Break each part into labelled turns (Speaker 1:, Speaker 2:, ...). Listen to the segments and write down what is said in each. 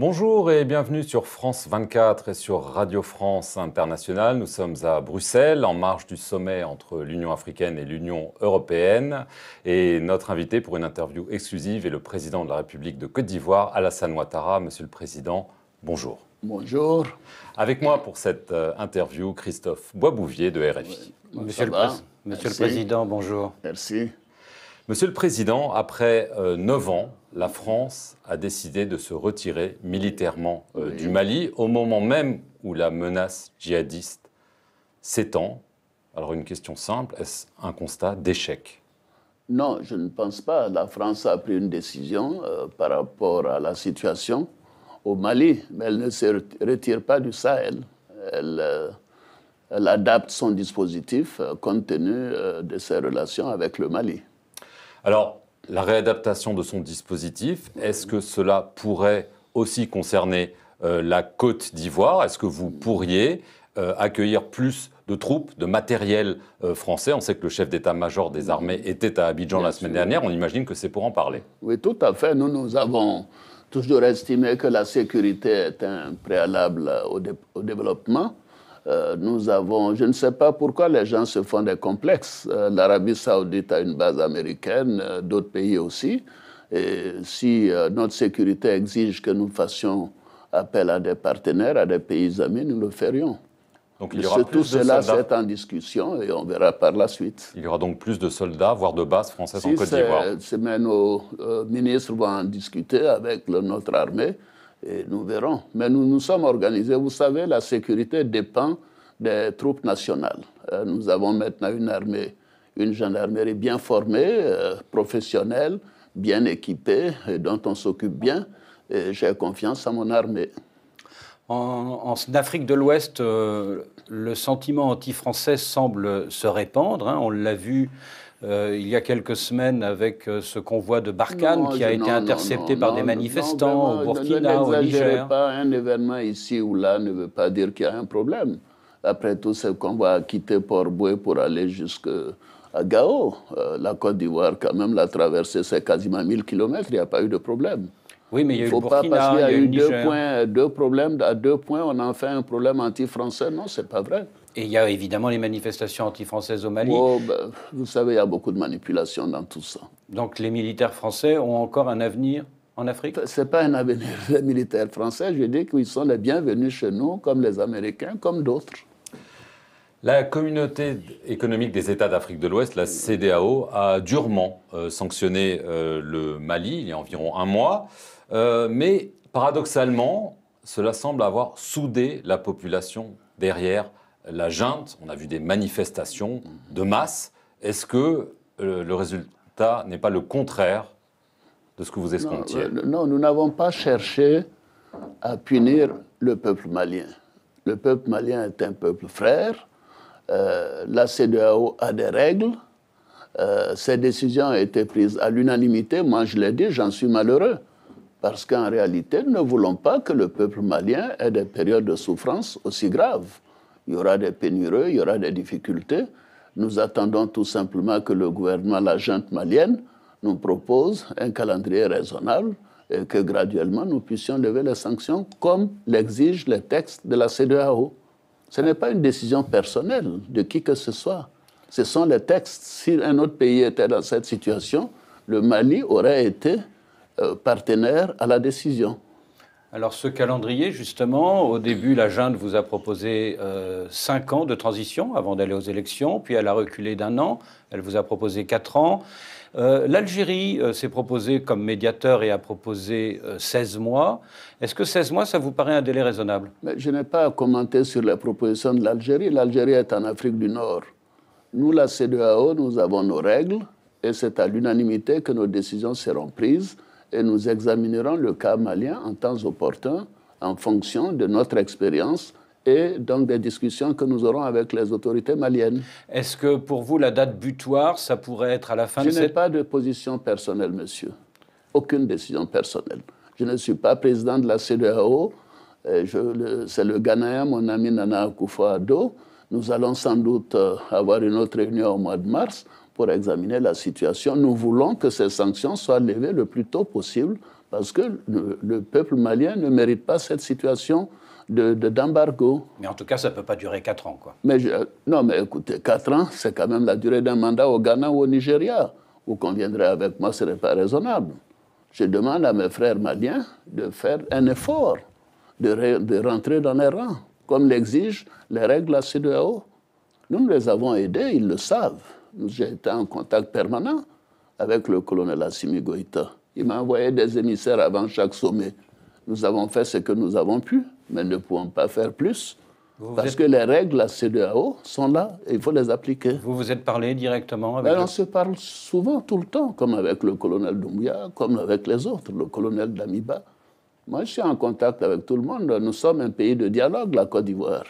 Speaker 1: Bonjour et bienvenue sur France 24 et sur Radio France Internationale. Nous sommes à Bruxelles en marge du sommet entre l'Union africaine et l'Union européenne. Et notre invité pour une interview exclusive est le président de la République de Côte d'Ivoire, Alassane Ouattara. Monsieur le Président, bonjour. Bonjour. Avec moi pour cette euh, interview, Christophe Boisbouvier de RFI. Monsieur, le, Monsieur le Président, bonjour. Merci. Monsieur le Président, après euh, neuf ans, la France a décidé de se retirer militairement euh, du Mali au moment même où la menace djihadiste
Speaker 2: s'étend. Alors une question simple, est-ce un constat d'échec Non, je ne pense pas. La France a pris une décision euh, par rapport à la situation au Mali, mais elle ne se retire pas du Sahel. Elle, elle adapte son dispositif compte tenu de ses relations avec le Mali.
Speaker 1: Alors, la réadaptation de son dispositif, est-ce que cela pourrait aussi concerner euh, la Côte d'Ivoire Est-ce que vous pourriez euh, accueillir plus de troupes, de matériel euh, français. On sait que le chef d'état-major des armées était à Abidjan
Speaker 2: la semaine dernière. On imagine que c'est pour en parler. Oui, tout à fait. Nous, nous avons toujours estimé que la sécurité est un préalable au développement. Euh, nous avons, je ne sais pas pourquoi les gens se font des complexes. Euh, L'Arabie saoudite a une base américaine, euh, d'autres pays aussi. Et si notre sécurité exige que nous fassions appel à des partenaires, à des pays amis, nous le ferions. Donc, il y aura plus tout cela, est en discussion et on verra par la suite. Il y aura donc plus de soldats, voire de bases françaises en Côte d'Ivoire. Nos ministres vont en discuter avec notre armée. Et nous verrons. Mais nous nous sommes organisés. Vous savez, la sécurité dépend des troupes nationales. Euh, nous avons maintenant une armée, une gendarmerie bien formée, euh, professionnelle, bien équipée, dont on s'occupe bien. Et j'ai confiance à mon armée.
Speaker 3: En, Afrique de l'Ouest, euh, le sentiment anti-français semble se répandre. Hein. On l'a vu euh, il y a quelques semaines
Speaker 2: avec euh, ce convoi de Barkhane qui a été intercepté par des manifestants au Burkina, au Niger. Pas un événement ici ou là ne veut pas dire qu'il y a un problème. Après tout, ce convoi a quitté Port-Boué pour aller jusqu'à Gao. Euh, la Côte d'Ivoire, quand même, la traversée, c'est quasiment 1000 km, il n'y a pas eu de problème. Oui, mais il y a eu faut pas parce qu'il y a, eu deux, points, deux problèmes. À deux points, on en fait un problème anti-français. Non, c'est pas vrai. Et il y a évidemment les manifestations anti-françaises au Mali. Oh, ben, vous savez, il y a beaucoup de manipulation dans tout ça. Donc les militaires français ont encore un avenir en Afrique Ce n'est pas un avenir. Les militaires français, je dis qu'ils sont les bienvenus chez nous, comme les Américains, comme d'autres.
Speaker 1: La communauté économique des États d'Afrique de l'Ouest, la CDAO, a durement euh, sanctionné euh, le Mali il y a environ un mois. Euh, mais paradoxalement, cela semble avoir soudé la population derrière la junte, on a vu des manifestations de masse. Est-ce que euh, le résultat
Speaker 2: n'est pas le contraire de ce que vous escomptiez euh, Non, nous n'avons pas cherché à punir le peuple malien. Le peuple malien est un peuple frère. Euh, la CEDEAO a des règles. ces décisions ont été prises à l'unanimité. Moi, je l'ai dit, j'en suis malheureux. Parce qu'en réalité, nous ne voulons pas que le peuple malien ait des périodes de souffrance aussi graves. Il y aura des pénureux, il y aura des difficultés. Nous attendons tout simplement que le gouvernement, la malienne, nous propose un calendrier raisonnable et que graduellement nous puissions lever les sanctions comme l'exigent les textes de la CEDEAO. Ce n'est pas une décision personnelle de qui que ce soit. Ce sont les textes. Si un autre pays était dans cette situation, le Mali aurait été euh, partenaire à la décision.
Speaker 3: Alors ce calendrier, justement, au début, la junte vous a proposé euh, cinq ans de transition avant d'aller aux élections, puis elle a reculé d'un an, elle vous a proposé quatre ans. Euh, L'Algérie euh, s'est proposée comme médiateur et a proposé 16 mois. Est-ce que 16 mois, ça vous paraît un délai raisonnable
Speaker 2: Mais Je n'ai pas à commenter sur la proposition de l'Algérie. L'Algérie est en Afrique du Nord. Nous, la CDAO, nous avons nos règles et c'est à l'unanimité que nos décisions seront prises et nous examinerons le cas malien en temps opportun en fonction de notre expérience et donc des discussions que nous aurons avec les autorités maliennes. Est-ce
Speaker 3: que pour vous, la date butoir, ça pourrait être à
Speaker 2: la fin Je de cette... Je n'ai pas de position personnelle, monsieur. Aucune décision personnelle. Je ne suis pas président de la CDAO. C'est le Ghanaien, mon ami Nana Akufo-Addo. Nous allons sans doute euh, avoir une autre réunion au mois de mars pour examiner la situation. Nous voulons que ces sanctions soient levées le plus tôt possible parce que le, peuple malien ne mérite pas cette situation d'embargo. De, d'embargo. mais en tout cas, ça ne peut pas durer 4 ans, quoi. Mais non, mais écoutez, 4 ans, c'est quand même la durée d'un mandat au Ghana ou au Nigeria. Vous conviendrez avec moi, ce n'est pas raisonnable. Je demande à mes frères maliens de faire un effort, de, de rentrer dans les rangs, comme l'exigent les règles de la CEDEAO. Nous, nous les avons aidés, ils le savent j'ai été en contact permanent avec le colonel Assimi Goïta. Il m'a envoyé des émissaires avant chaque sommet. Nous avons fait ce que nous avons pu, mais ne pouvons pas faire plus. parce que les règles, à CDAO, sont là et il faut les appliquer. Vous vous êtes parlé directement avec... Ben, on se parle souvent, tout le temps, comme avec le colonel Doumbia, comme avec les autres, le colonel Damiba. Moi, je suis en contact avec tout le monde. Nous sommes un pays de dialogue, la Côte d'Ivoire.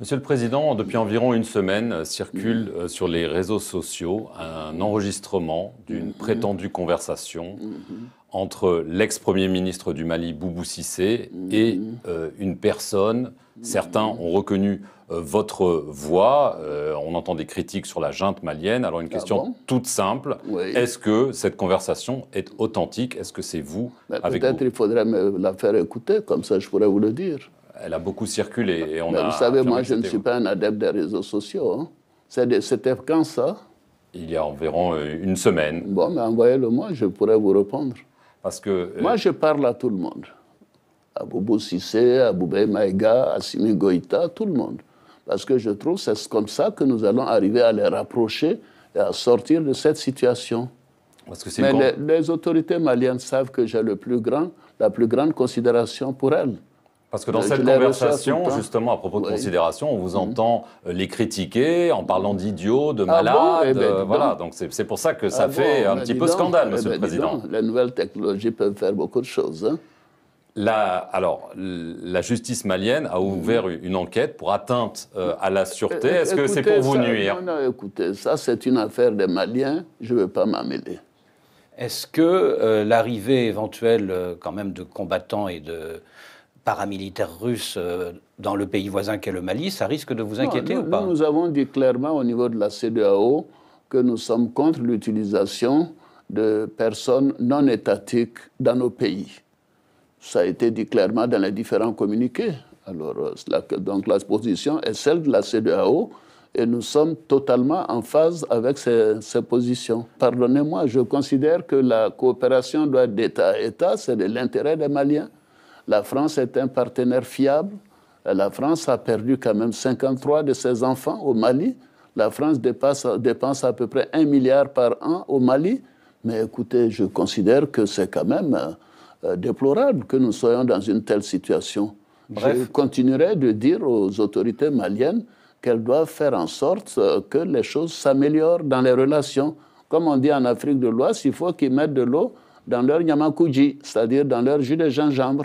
Speaker 2: Monsieur le
Speaker 1: Président, depuis environ une semaine euh, circule euh, sur les réseaux sociaux un enregistrement d'une mm-hmm. prétendue conversation mm-hmm. entre l'ex-premier ministre du Mali, Boubou Sissé, et mm-hmm. euh, une personne. Certains ont reconnu votre voix. on entend des critiques sur la junte malienne. Alors une ah question toute simple. Est-ce que cette conversation est authentique Est-ce que c'est vous ben, Peut-être
Speaker 2: il faudrait me la faire écouter, comme ça je pourrais vous le dire
Speaker 1: elle a beaucoup circulé. Et on ben, a vous savez, moi, je ne suis pas
Speaker 2: un adepte des réseaux sociaux. Hein. C'était quand ça Il y a environ euh, une semaine. Bon, mais ben, envoyez-le moi, je pourrais vous répondre. Parce que. Euh, moi, je parle à tout le monde. À Boubou Sissé, à Boubé Maïga, à Simi Goïta, tout le monde. Parce que je trouve que c'est comme ça que nous allons arriver à les rapprocher et à sortir de cette situation. Parce que mais les, les autorités maliennes savent que j'ai le plus grand, la plus grande considération pour elles. Parce que dans cette conversation, justement, à propos de considération, on vous mhm.
Speaker 1: entend euh, les critiquer en parlant d'idiots, de ah malades. Eh ben, euh, voilà, donc c'est pour ça que ah ça fait un ben, petit peu scandale, eh Monsieur ben, le Président.
Speaker 2: les nouvelles technologies peuvent faire beaucoup de choses. Hein.
Speaker 1: alors, la justice malienne a mhm. ouvert une enquête pour atteinte euh, à la sûreté. Est-ce que c'est pour vous nuire
Speaker 2: non, non, écoutez, ça c'est une affaire des Maliens, je ne veux pas m'en
Speaker 3: Est-ce que l'arrivée éventuelle, quand même, de combattants et de, paramilitaires russes euh, dans le pays voisin qu'est le Mali, ça risque de vous inquiéter ou pas Nous
Speaker 2: avons dit clairement au niveau de la CDAO que nous sommes contre l'utilisation de personnes non étatiques dans nos pays. Ça a été dit clairement dans les différents communiqués. Alors, euh, donc la position est celle de la CDAO et nous sommes totalement en phase avec ces, positions. Pardonnez-moi, je considère que la coopération doit d'État à État, c'est de l'intérêt des Maliens. La France est un partenaire fiable. La France a perdu quand même 53 de ses enfants au Mali. La France dépense à peu près 1 milliard par an au Mali. Mais écoutez, je considère que c'est quand même euh, déplorable que nous soyons dans une telle situation. Je continuerai de dire aux autorités maliennes qu'elles doivent faire en sorte euh, que les choses s'améliorent dans les relations. Comme on dit en Afrique de l'Ouest, il faut qu'ils mettent de l'eau dans leur nyamakouji, c'est-à-dire dans leur jus de gingembre.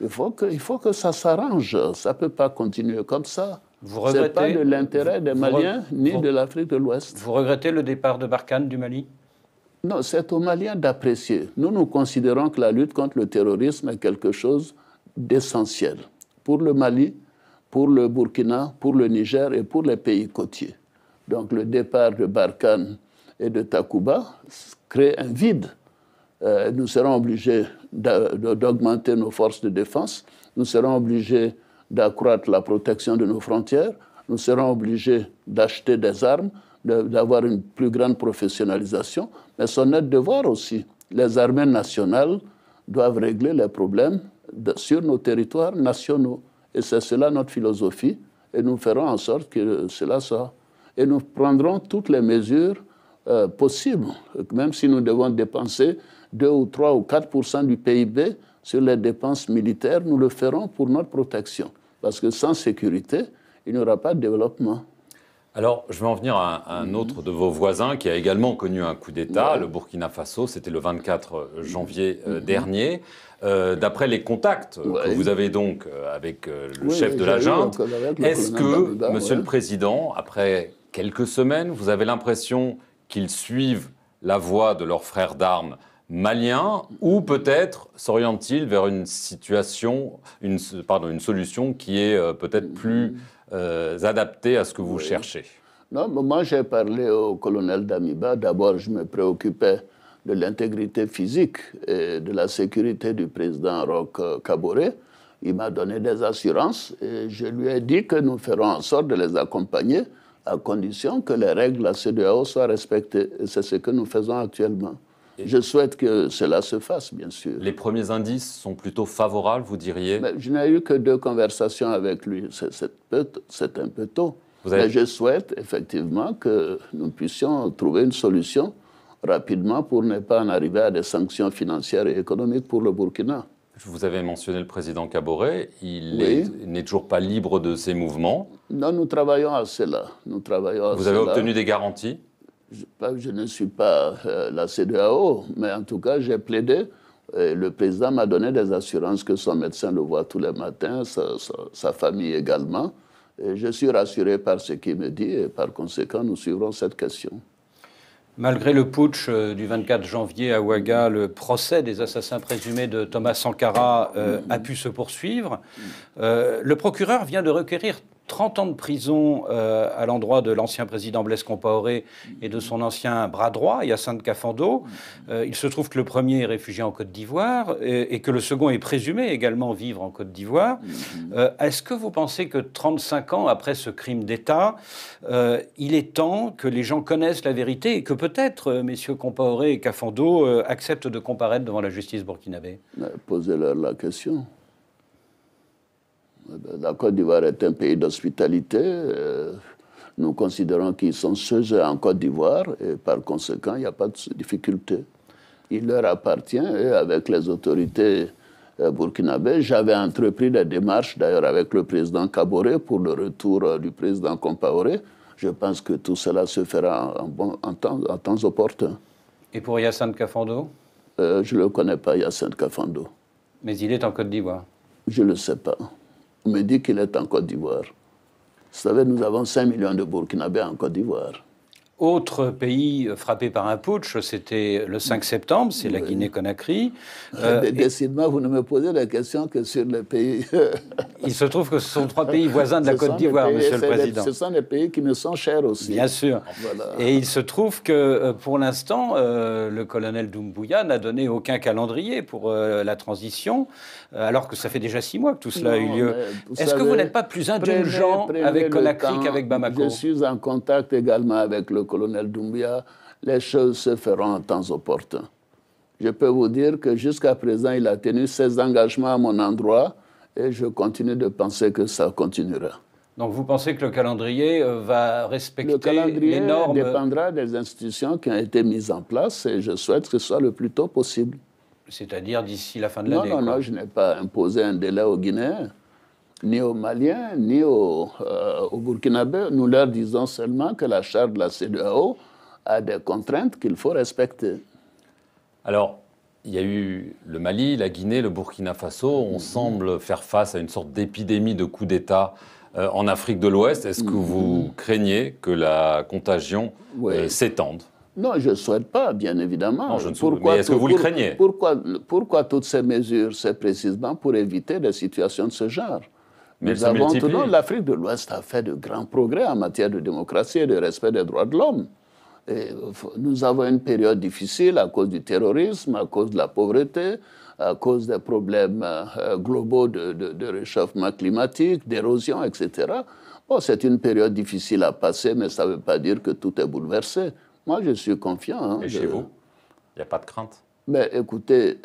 Speaker 2: Il faut que, faut que ça s'arrange. Ça ne peut pas continuer comme ça. Ce n'est pas de l'intérêt des Maliens ni de l'Afrique de l'Ouest. Vous regrettez le départ de Barkhane du Mali Non, c'est aux Maliens d'apprécier. Nous, nous considérons que la lutte contre le terrorisme est quelque chose d'essentiel pour le Mali, pour le Burkina, pour le Niger et pour les pays côtiers. Donc le départ de Barkhane et de Takuba crée un vide euh, nous serons obligés d'augmenter nos forces de défense, nous serons obligés d'accroître la protection de nos frontières, nous serons obligés d'acheter des armes, d'avoir une plus grande professionnalisation, mais c'est notre devoir aussi. Les armées nationales doivent régler les problèmes sur nos territoires nationaux. Et c'est cela notre philosophie, et nous ferons en sorte que cela soit. Et nous prendrons toutes les mesures euh, possibles, même si nous devons dépenser 2 ou 3 ou 4 du PIB sur les dépenses militaires, nous le ferons pour notre protection. Parce que sans sécurité, il n'y aura pas de développement.
Speaker 1: Alors, je vais en venir à un mhm. autre de vos voisins qui a également connu un coup d'État, le Burkina Faso, c'était le 24 euh, janvier euh, mhm. dernier. Euh, d'après les contacts que vous avez donc avec le chef de la junte, est-ce que, Monsieur le Président, après quelques semaines, vous avez l'impression qu'ils suivent la voie de leurs frères d'armes malien ou peut-être s'oriente-t-il vers une situation, une, pardon, une solution qui est euh, peut-être plus euh, adaptée à ce que vous cherchez
Speaker 2: Non, moi j'ai parlé au colonel Damiba. D'abord, je me préoccupais de l'intégrité physique et de la sécurité du président Roch Caboret. Euh, Il m'a donné des assurances et je lui ai dit que nous ferons en sorte de les accompagner à condition que les règles de la CEDEAO soient respectées. Et c'est ce que nous faisons actuellement je souhaite que cela se fasse, bien sûr. Les premiers indices sont plutôt favorables, vous diriez Je n'ai eu que deux conversations avec lui. C'est un peu tôt. Mais je souhaite effectivement que nous puissions trouver une solution rapidement pour ne pas en arriver à des sanctions financières et économiques pour le Burkina. Vous avez
Speaker 1: mentionné le président Caboret. Il n'est toujours pas libre de ses mouvements.
Speaker 2: Non, nous travaillons à cela. Nous travaillons vous avez obtenu des garanties je ne suis pas euh, la CDAO, mais en tout cas, j'ai plaidé. le président m'a donné des assurances que son médecin le voit tous les matins, sa, famille également. Et je suis rassuré par ce qu'il me dit et par conséquent, nous suivrons cette question.
Speaker 3: Malgré le putsch euh, du 24 janvier à Ouaga, le procès des assassins présumés de Thomas Sankara euh, a pu se poursuivre. le procureur vient de requérir 30 ans de prison euh, à l'endroit de l'ancien président Blaise Compaoré et de son ancien bras droit, Yacine Cafando. Euh, il se trouve que le premier est réfugié en Côte d'Ivoire et, que le second est présumé également vivre en Côte d'Ivoire. Mm-hmm. Euh, est-ce que vous pensez que 35 ans après ce crime d'État, il est temps que les gens connaissent la vérité et que peut-être messieurs Compaoré et Cafando acceptent de comparaître devant la justice burkinabé
Speaker 2: Posez-leur la question. La Côte d'Ivoire est un pays d'hospitalité. Euh, nous considérons qu'ils sont ceux en Côte d'Ivoire et par conséquent, il n'y a pas de difficulté. Il leur appartient et avec les autorités euh, burkinabées. J'avais entrepris des démarches, d'ailleurs, avec le président Kabore pour le retour euh, du président Compaoré. Je pense que tout cela se fera en, temps, opportun.
Speaker 3: Et pour Yassine Kafando
Speaker 2: Je ne le connais pas, Yassine Kafando.
Speaker 3: Mais il est en Côte
Speaker 2: d'Ivoire Je ne le sais pas. On me dit qu'il est en Côte d'Ivoire. Vous savez, nous avons 5 millions de Burkinabés en Côte d'Ivoire.
Speaker 3: Autre pays frappé par un putsch, c'était le 5 septembre, c'est la Guinée-Conakry. Ah, euh, Décidément,
Speaker 2: vous ne me posez la question que sur les pays. il se trouve que ce sont trois pays voisins de la Côte d'Ivoire, Monsieur le Président. ce sont les pays qui me sont chers aussi. Bien sûr. Ah,
Speaker 3: et il se trouve que euh, pour l'instant, euh, le colonel Doumbouya n'a donné aucun calendrier pour euh, la transition, alors que ça fait déjà six mois que tout cela a eu lieu. Est-ce que vous n'êtes pas plus indulgent avec Conakry qu'avec Bamako Je
Speaker 2: suis en contact également avec le colonel Doumbia, les choses se feront en temps opportun. Je peux vous dire que jusqu'à présent, il a tenu ses engagements à mon endroit et je continue de penser que ça continuera.
Speaker 3: Donc vous pensez que le calendrier euh, va respecter le calendrier dépendra
Speaker 2: des institutions qui ont été mises en place et je souhaite que ce soit le plus tôt possible. C'est-à-dire d'ici la fin de l'année Non, non, non, je n'ai pas imposé un délai au Guinée ni aux Maliens, ni aux, euh, Faso, Nous leur disons seulement que la charte de la CEDEAO a des contraintes qu'il faut respecter. Alors, il y a eu le Mali, la Guinée, le Burkina Faso. On
Speaker 1: mhm. semble faire face à une sorte d'épidémie de coup d'État euh, en Afrique de l'Ouest. Est-ce que mhm. vous craignez que la contagion euh, s'étende
Speaker 2: non, je ne souhaite pas, bien évidemment. Non, je ne pourquoi, mais est-ce que vous le craignez pourquoi toutes ces mesures C'est précisément pour éviter des situations de ce genre. Nous avons tout, l'Afrique de l'Ouest a fait de grands progrès en matière de démocratie et de respect des droits de l'homme. Euh, nous avons une période difficile à cause du terrorisme, à cause de la pauvreté, à cause des problèmes euh, euh, globaux de, réchauffement climatique, d'érosion, etc. Bon, c'est une période difficile à passer, mais ça ne veut pas dire que tout est bouleversé. Moi, je suis confiant. Hein, et chez vous, il n'y a pas de crainte mais écoutez,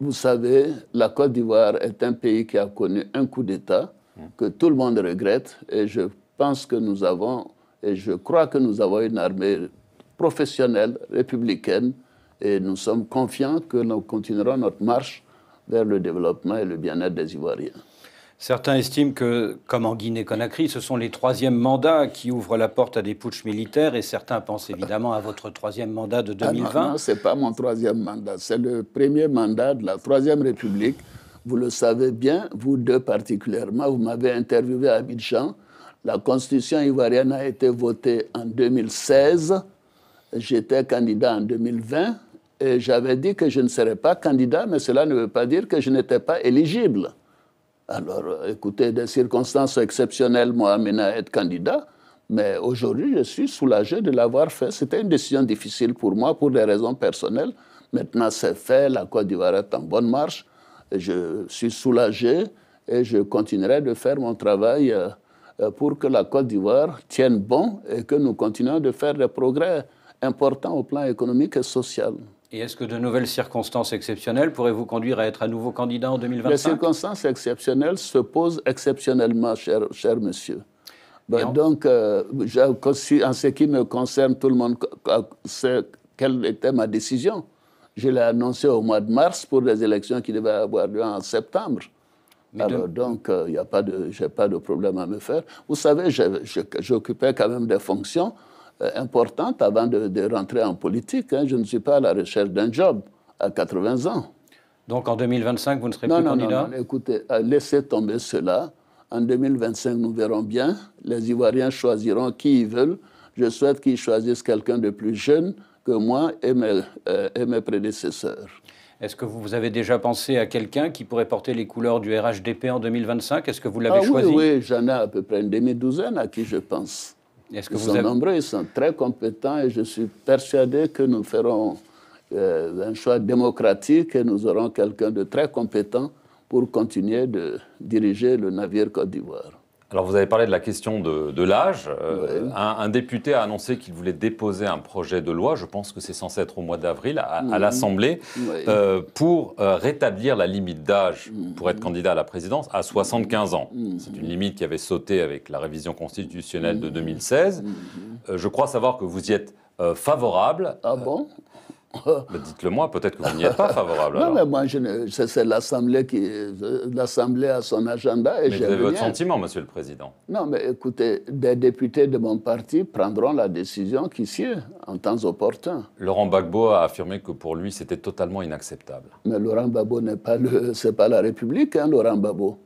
Speaker 2: vous savez, la Côte d'Ivoire est un pays qui a connu un coup d'État que tout le monde regrette. Et je pense que nous avons, et je crois que nous avons une armée professionnelle, républicaine, et nous sommes confiants que nous continuerons notre marche vers le développement et le bien-être des Ivoiriens.
Speaker 3: Certains estiment que, comme en Guinée-Conakry, ce sont les troisièmes mandats qui ouvrent
Speaker 2: la porte à des putsch militaires et certains pensent évidemment à votre troisième mandat de 2020. Ah non, non ce n'est pas mon troisième mandat, c'est le premier mandat de la Troisième République vous le savez bien, vous deux particulièrement, vous m'avez interviewé à Abidjan. La constitution ivoirienne a été votée en 2016. J'étais candidat en 2020 et j'avais dit que je ne serais pas candidat, mais cela ne veut pas dire que je n'étais pas éligible. Alors, euh, écoutez, des circonstances exceptionnelles m'ont amené à être candidat, mais aujourd'hui, je suis soulagé de l'avoir fait. C'était une décision difficile pour moi pour des raisons personnelles. Maintenant, c'est fait, la Côte d'Ivoire est en bonne marche je suis soulagé et je continuerai de faire mon travail euh, euh, pour que la Côte d'Ivoire tienne bon et que nous continuions de faire des progrès importants au plan économique et social.
Speaker 3: Et est-ce que de nouvelles circonstances exceptionnelles pourraient vous conduire à être à nouveau candidat en 2025 Les
Speaker 2: circonstances exceptionnelles se posent exceptionnellement, cher, cher monsieur. Ben, donc, euh, en ce qui me concerne, tout le monde sait quelle était ma décision. Je l'ai annoncé au mois de mars pour les élections qui devaient avoir lieu en septembre. Alors, donc, il euh, n'y a pas de, j'ai pas de problème à me faire. Vous savez, j'occupais quand même des fonctions euh, importantes avant de, rentrer en politique. Hein. Je ne suis pas à la recherche d'un job à 80 ans. Donc, en 2025, vous ne serez non, plus non, candidat Non, non, écoutez, euh, laissez tomber cela. En 2025, nous verrons bien. Les Ivoiriens choisiront qui ils veulent. Je souhaite qu'ils choisissent quelqu'un de plus jeune, que moi et mes, euh, et mes prédécesseurs. Est-ce que vous avez
Speaker 3: déjà pensé à quelqu'un qui pourrait porter les couleurs
Speaker 2: du RHDP en 2025 Est-ce que vous l'avez ah choisi Oui, oui j'en ai à peu près une demi-douzaine à qui je pense. Est-ce que ils vous sont nombreux, ils sont très compétents et je suis persuadé que nous ferons euh, un choix démocratique et nous aurons quelqu'un de très compétent pour continuer de diriger le navire Côte d'Ivoire. Alors vous avez parlé de la question de, l'âge.
Speaker 1: Euh, un, député a annoncé qu'il voulait déposer un projet de loi, je pense que c'est censé être au mois d'avril, à, mhm. l'Assemblée, euh, pour euh, rétablir la limite d'âge pour être mhm. candidat à la présidence à 75 ans. Mhm. C'est une limite qui avait sauté avec la révision constitutionnelle de 2016. je crois savoir que vous y êtes favorable. Ah bon Dites-le moi, peut-être que vous n'y êtes pas favorable. non,
Speaker 2: mais moi, c'est l'Assemblée qui. L'Assemblée a son agenda. Et mais vous avez votre sentiment,
Speaker 1: monsieur le Président.
Speaker 2: Non, mais écoutez, des députés de mon parti prendront la décision qui sied en temps opportun.
Speaker 1: Laurent Gbagbo a affirmé que pour lui, c'était totalement inacceptable.
Speaker 2: Mais Laurent Gbagbo n'est pas, le, pas la République, hein, Laurent Gbagbo.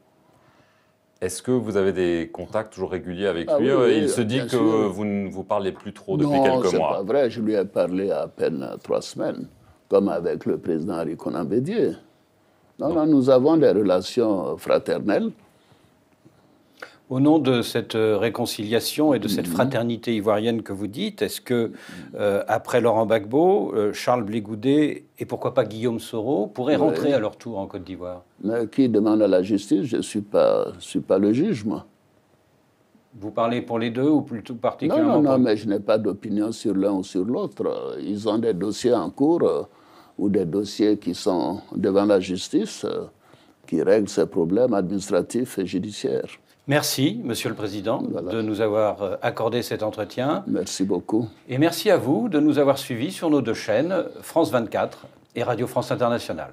Speaker 1: Est-ce que vous avez des contacts toujours réguliers avec ah lui euh, Il se dit que vous ne vous parlez plus trop depuis quelques mois. Non, c'est pas
Speaker 2: vrai. Je lui ai parlé à, peine trois semaines, comme avec le président Rico Nambédier. Non, non, nous avons des relations fraternelles.
Speaker 3: Au nom de cette euh, réconciliation et de cette mm-hmm. fraternité ivoirienne que vous dites, est-ce que, mm-hmm. euh, après Laurent Gbagbo, euh, Charles Blégoudet et pourquoi pas Guillaume Soro pourraient rentrer à leur tour
Speaker 2: en Côte d'Ivoire qui demande à la justice Je ne suis pas, le juge, moi. Vous parlez pour les deux ou plutôt particulièrement Non, non, mais je n'ai pas d'opinion sur l'un ou sur l'autre. Ils ont des dossiers en cours ou des dossiers qui sont devant la justice qui règlent ces problèmes administratifs et judiciaires.
Speaker 3: Merci, Monsieur le Président, de nous avoir euh, accordé cet entretien.
Speaker 2: Merci beaucoup.
Speaker 3: Et merci à vous de nous avoir suivis sur nos deux chaînes, France 24 et Radio France Internationale.